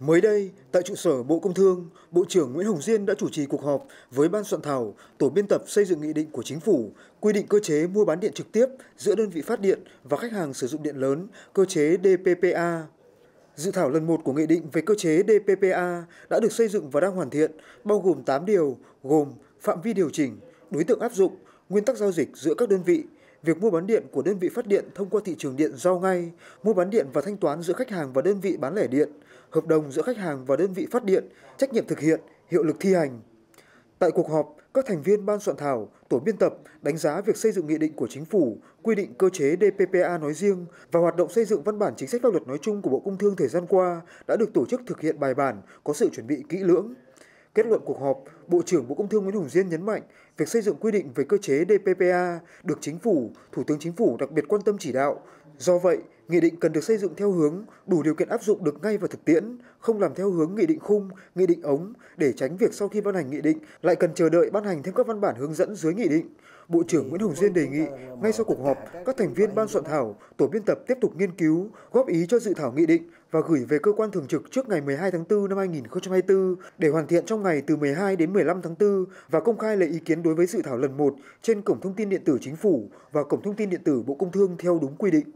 Mới đây, tại trụ sở Bộ Công Thương, Bộ trưởng Nguyễn Hồng Diên đã chủ trì cuộc họp với Ban soạn thảo, tổ biên tập xây dựng nghị định của Chính phủ quy định cơ chế mua bán điện trực tiếp giữa đơn vị phát điện và khách hàng sử dụng điện lớn, cơ chế DPPA. Dự thảo lần 1 của nghị định về cơ chế DPPA đã được xây dựng và đang hoàn thiện, bao gồm 8 điều, gồm phạm vi điều chỉnh, đối tượng áp dụng, nguyên tắc giao dịch giữa các đơn vị, Việc mua bán điện của đơn vị phát điện thông qua thị trường điện giao ngay, mua bán điện và thanh toán giữa khách hàng và đơn vị bán lẻ điện, hợp đồng giữa khách hàng và đơn vị phát điện, trách nhiệm thực hiện, hiệu lực thi hành. Tại cuộc họp, các thành viên ban soạn thảo, tổ biên tập đánh giá việc xây dựng nghị định của chính phủ, quy định cơ chế DPPA nói riêng và hoạt động xây dựng văn bản chính sách pháp luật nói chung của Bộ Công Thương thời gian qua đã được tổ chức thực hiện bài bản, có sự chuẩn bị kỹ lưỡng. Kết luận cuộc họp, Bộ trưởng Bộ Công Thương Nguyễn Hùng Diên nhấn mạnh việc xây dựng quy định về cơ chế DPPA được Chính phủ, Thủ tướng Chính phủ đặc biệt quan tâm chỉ đạo, Do vậy, nghị định cần được xây dựng theo hướng đủ điều kiện áp dụng được ngay vào thực tiễn, không làm theo hướng nghị định khung, nghị định ống để tránh việc sau khi ban hành nghị định lại cần chờ đợi ban hành thêm các văn bản hướng dẫn dưới nghị định. Bộ trưởng Nguyễn Hồng Diên đề nghị ngay sau cuộc họp, các thành viên ban soạn thảo, tổ biên tập tiếp tục nghiên cứu, góp ý cho dự thảo nghị định và gửi về cơ quan thường trực trước ngày 12 tháng 4 năm 2024 để hoàn thiện trong ngày từ 12 đến 15 tháng 4 và công khai lấy ý kiến đối với dự thảo lần 1 trên cổng thông tin điện tử chính phủ và cổng thông tin điện tử Bộ Công Thương theo đúng quy định.